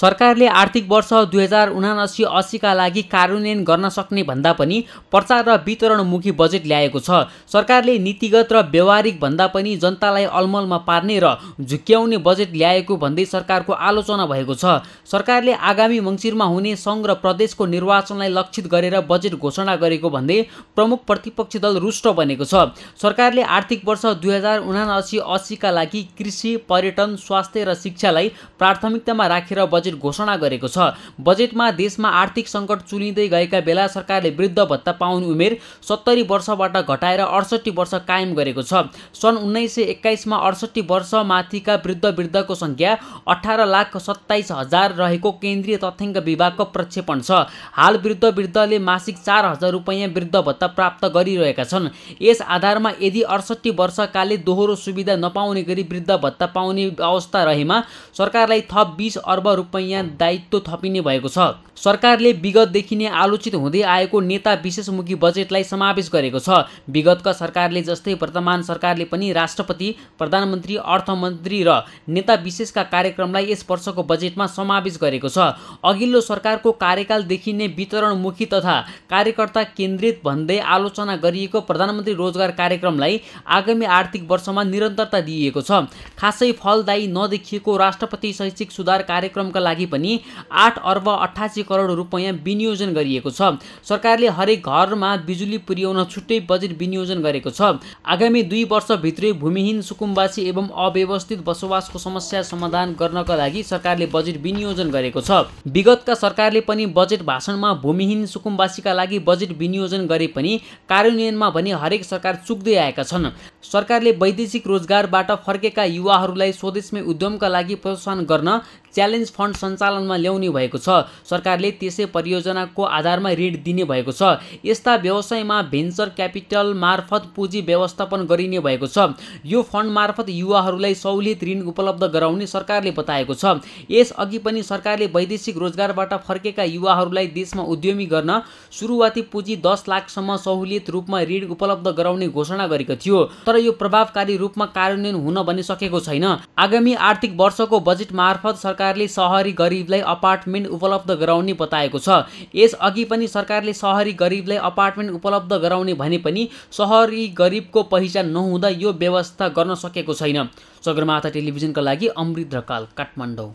सरकारले आर्थिक वर्ष दुई हजार उनासी अस्सीका लागि कार्यान्वयन गर्न सक्ने भन्दा पनि प्रचार र वितरणमुखी बजेट ल्याएको छ सरकारले नीतिगत र व्यवहारिक भन्दा पनि जनतालाई अलमलमा पार्ने र झुक्क्याउने बजेट ल्याएको भन्दै सरकारको आलोचना भएको छ सरकारले आगामी मङ्सिरमा हुने सङ्घ र प्रदेशको निर्वाचनलाई लक्षित गरेर बजेट घोषणा गरेको भन्दै प्रमुख प्रतिपक्षी दल रुष्ट बनेको छ सरकारले आर्थिक वर्ष दुई हजार उनासी अस्सीका लागि कृषि पर्यटन स्वास्थ्य र शिक्षालाई प्राथमिकतामा राखेर बजेट बजेट घोषणा गरेको छ बजेटमा देशमा आर्थिक सङ्कट चुनिँदै गएका बेला सरकारले वृद्ध भत्ता पाउने उमेर सत्तरी वर्षबाट घटाएर अडसट्ठी वर्ष कायम गरेको छ सन् उन्नाइस सय एक्काइसमा अडसट्ठी वर्षमाथिका वृद्ध वृद्धको सङ्ख्या अठार लाख सत्ताइस हजार रहेको केन्द्रीय तथ्याङ्क विभागको प्रक्षेपण छ हाल वृद्ध वृद्धले मासिक चार हजार रुपियाँ वृद्ध भत्ता प्राप्त गरिरहेका छन् यस आधारमा यदि अडसट्ठी वर्षकाले दोहोरो सुविधा नपाउने गरी वृद्ध भत्ता पाउने अवस्था रहेमा सरकारलाई थप बिस अर्ब रुपियाँ यहाँ दायित्व थपिने भएको छ सरकारले विगतदेखि नै आलोचित हुँदै आएको नेता विशेषमुखी बजेटलाई समावेश गरेको छ विगतका सरकारले जस्तै वर्तमान सरकारले पनि राष्ट्रपति प्रधानमन्त्री अर्थमन्त्री र नेता विशेषका कार्यक्रमलाई यस वर्षको बजेटमा समावेश गरेको छ अघिल्लो सरकारको कार्यकालदेखि नै वितरणमुखी तथा कार्यकर्ता केन्द्रित भन्दै आलोचना गरिएको प्रधानमन्त्री रोजगार कार्यक्रमलाई आगामी आर्थिक वर्षमा निरन्तरता दिइएको छ खासै फलदायी नदेखिएको राष्ट्रपति शैक्षिक सुधार कार्यक्रमका लागि लागि पनि आठ अर्ब अठासी करोड रुपियाँ विनियोजन गरिएको छ सरकारले हरेक घरमा बिजुली पुर्याउन छुट्टै बजेट विनियोजन गरेको छ आगामी दुई वर्षभित्रै भूमिहीन सुकुम्बासी एवं अव्यवस्थित बसोबासको समस्या समाधान गर्नका लागि सरकारले बजेट विनियोजन गरेको छ विगतका सरकारले पनि बजेट भाषणमा भूमिहीन सुकुम्बासीका लागि बजेट विनियोजन गरे पनि कार्यान्वयनमा भने हरेक सरकार चुक्दै आएका छन् सरकारले वैदेशिक रोजगारबाट फर्केका युवाहरूलाई स्वदेशमै उद्यमका लागि प्रोत्साहन गर्न च्यालेन्ज फन्ड सञ्चालनमा ल्याउने भएको छ सरकारले त्यसै परियोजनाको आधारमा ऋण दिने भएको छ यस्ता व्यवसायमा भेन्चर क्यापिटल मार्फत पुँजी व्यवस्थापन गरिने भएको छ यो फन्ड मार्फत युवाहरूलाई सहुलियत ऋण उपलब्ध गराउने सरकारले बताएको छ यसअघि पनि सरकारले वैदेशिक रोजगारबाट फर्केका युवाहरूलाई देशमा उद्यमी गर्न सुरुवाती पुँजी दस लाखसम्म सहुलियत रूपमा ऋण उपलब्ध गराउने घोषणा गरेको थियो तर यो प्रभावकारी रूपमा कार्यान्वयन हुन भनिसकेको छैन आगामी आर्थिक वर्षको बजेट मार्फत सरकार सरकारले सहरी गरिबलाई अपार्टमेन्ट उपलब्ध गराउने बताएको छ यसअघि पनि सरकारले सहरी गरिबलाई अपार्टमेन्ट उपलब्ध गराउने भने पनि सहरी गरिबको पहिचान नहुँदा यो व्यवस्था गर्न सकेको छैन सगरमाथा टेलिभिजनका लागि अमृत रकाल काठमाडौँ